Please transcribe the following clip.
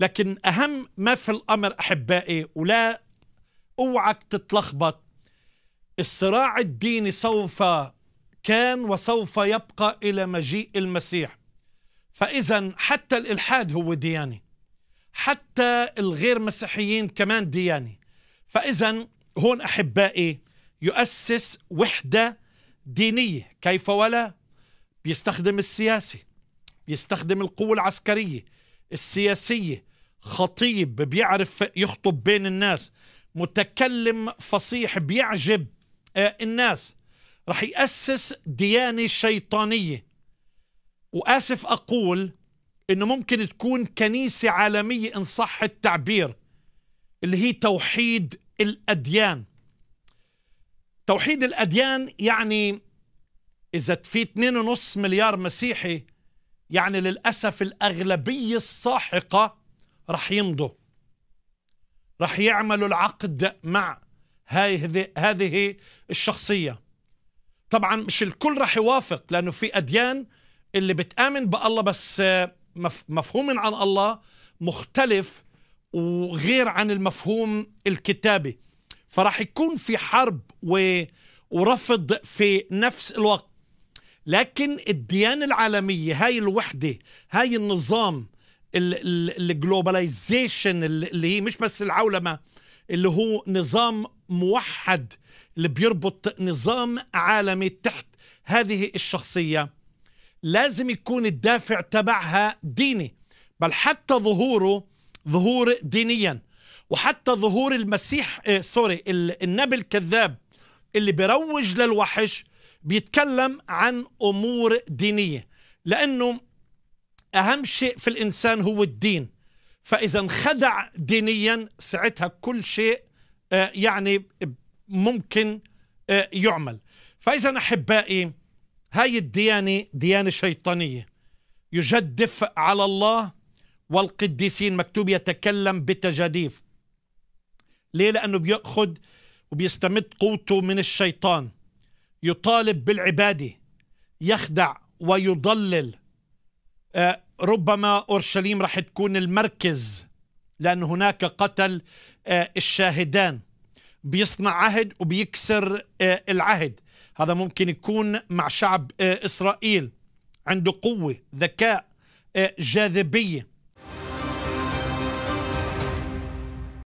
لكن أهم ما في الأمر أحبائي ولا أوعك تتلخبط الصراع الديني سوف كان وسوف يبقى إلى مجيء المسيح فإذا حتى الإلحاد هو دياني حتى الغير مسيحيين كمان دياني فإذا هون أحبائي يؤسس وحدة دينية كيف ولا بيستخدم السياسي بيستخدم القوة العسكرية السياسية خطيب بيعرف يخطب بين الناس متكلم فصيح بيعجب آه، الناس رح يأسس ديانة شيطانية وآسف أقول إنه ممكن تكون كنيسة عالمية إن صح التعبير اللي هي توحيد الأديان توحيد الأديان يعني إذا في 2.5 مليار مسيحي يعني للأسف الأغلبية الساحقة راح يمضوا راح يعملوا العقد مع هذه هذه الشخصيه طبعا مش الكل راح يوافق لانه في اديان اللي بتامن بالله بس آه، مفهوم عن الله مختلف وغير عن المفهوم الكتابي فراح يكون في حرب و... ورفض في نفس الوقت لكن الديانة العالمية هاي الوحدة هاي النظام الجلوباليزيشن اللي هي مش بس العولمه اللي هو نظام موحد اللي بيربط نظام عالمي تحت هذه الشخصيه لازم يكون الدافع تبعها ديني بل حتى ظهوره ظهور دينيا وحتى ظهور المسيح آه سوري النبي الكذاب اللي بيروج للوحش بيتكلم عن امور دينيه لانه أهم شيء في الإنسان هو الدين فإذا انخدع دينيا ساعتها كل شيء آه، يعني ممكن آه، يعمل فإذا أحبائي هاي الديانة ديانة شيطانية يجدف على الله والقديسين مكتوب يتكلم بتجاديف ليه لأنه بيأخذ وبيستمد قوته من الشيطان يطالب بالعبادة يخدع ويضلل آه، ربما أورشليم رح تكون المركز لأن هناك قتل آه، الشاهدان بيصنع عهد وبيكسر آه، العهد هذا ممكن يكون مع شعب إسرائيل عنده قوة ذكاء جاذبية